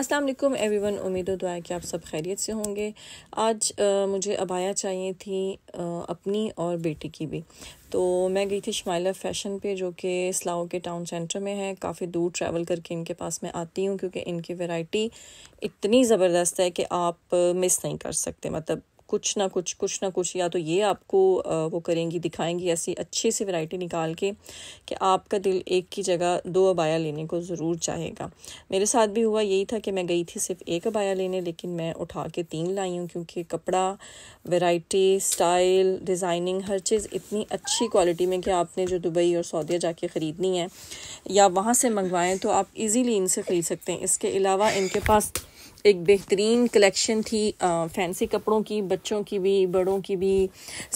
अस्सलाम वालेकुम एवरीवन उम्मीद दुआ कि आप सब खैरियत से होंगे आज आ, मुझे अबाया चाहिए थी आ, अपनी और बेटी की भी तो मैं गई थी शमाइला फैशन पे जो कि स्लाओ के टाउन सेंटर में है काफ़ी दूर ट्रैवल करके इनके पास मैं आती हूँ क्योंकि इनकी वैरायटी इतनी ज़बरदस्त है कि आप मिस नहीं कर सकते मतलब कुछ ना कुछ कुछ ना कुछ या तो ये आपको वो करेंगी दिखाएंगी ऐसी अच्छी सी वैरायटी निकाल के कि आपका दिल एक की जगह दो अबाया लेने को ज़रूर चाहेगा मेरे साथ भी हुआ यही था कि मैं गई थी सिर्फ एक अबाया लेने लेकिन मैं उठा के तीन लाई हूँ क्योंकि कपड़ा वैरायटी स्टाइल डिज़ाइनिंग हर चीज़ इतनी अच्छी क्वालिटी में कि आपने जो दुबई और सऊदिया जाके ख़रीदनी है या वहाँ से मंगवाएँ तो आप इजीली इनसे ख़रीद सकते हैं इसके अलावा इनके पास एक बेहतरीन कलेक्शन थी फैंसी कपड़ों की बच्चों की भी बड़ों की भी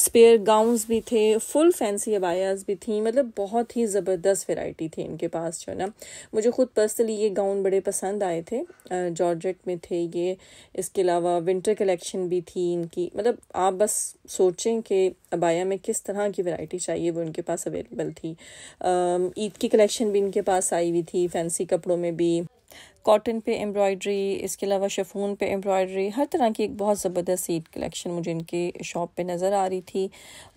स्पेयर गाउन्स भी थे फुल फैंसी अबायाज भी थी मतलब बहुत ही ज़बरदस्त वैरायटी थी इनके पास जो ना मुझे ख़ुद पर्सनली ये गाउन बड़े पसंद आए थे जॉर्जेट में थे ये इसके अलावा विंटर कलेक्शन भी थी इनकी मतलब आप बस सोचें कि अबाया में किस तरह की वैरायटी चाहिए वो इनके पास अवेलेबल थी ईद की कलेक्शन भी इनके पास आई हुई थी फैंसी कपड़ों में भी कॉटन पे एम्ब्रॉयडरी इसके अलावा शेफून पे एम्ब्रॉयडरी हर तरह की एक बहुत ज़बरदस्त सीट कलेक्शन मुझे इनके शॉप पे नज़र आ रही थी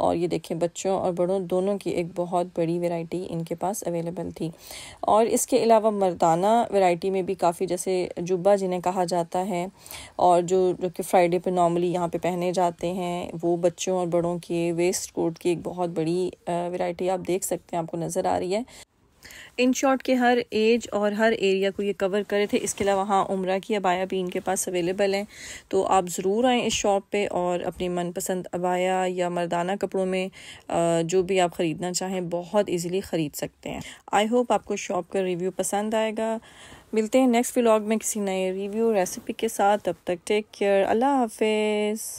और ये देखें बच्चों और बड़ों दोनों की एक बहुत बड़ी वैरायटी इनके पास अवेलेबल थी और इसके अलावा मर्दाना वैरायटी में भी काफ़ी जैसे जुब्बा जिन्हें कहा जाता है और जो जो कि फ्राइडे पर नॉर्मली यहाँ पर पहने जाते हैं वो बच्चों और बड़ों के वेस्ट कोट की एक बहुत बड़ी वेराइटी आप देख सकते हैं आपको नज़र आ रही है इन शॉर्ट के हर एज और हर एरिया को ये कवर करे थे इसके अलावा हाँ उम्र की अबाया भी इनके पास अवेलेबल हैं तो आप ज़रूर आएँ इस शॉप पे और अपनी मनपसंद अबाया या मर्दाना कपड़ों में जो भी आप ख़रीदना चाहें बहुत ईज़िली ख़रीद सकते हैं आई होप आपको शॉप का रिव्यू पसंद आएगा मिलते हैं नेक्स्ट व्लॉग में किसी नए रिव्यू रेसिपी के साथ तब तक टेक केयर अल्लाह हाफिज़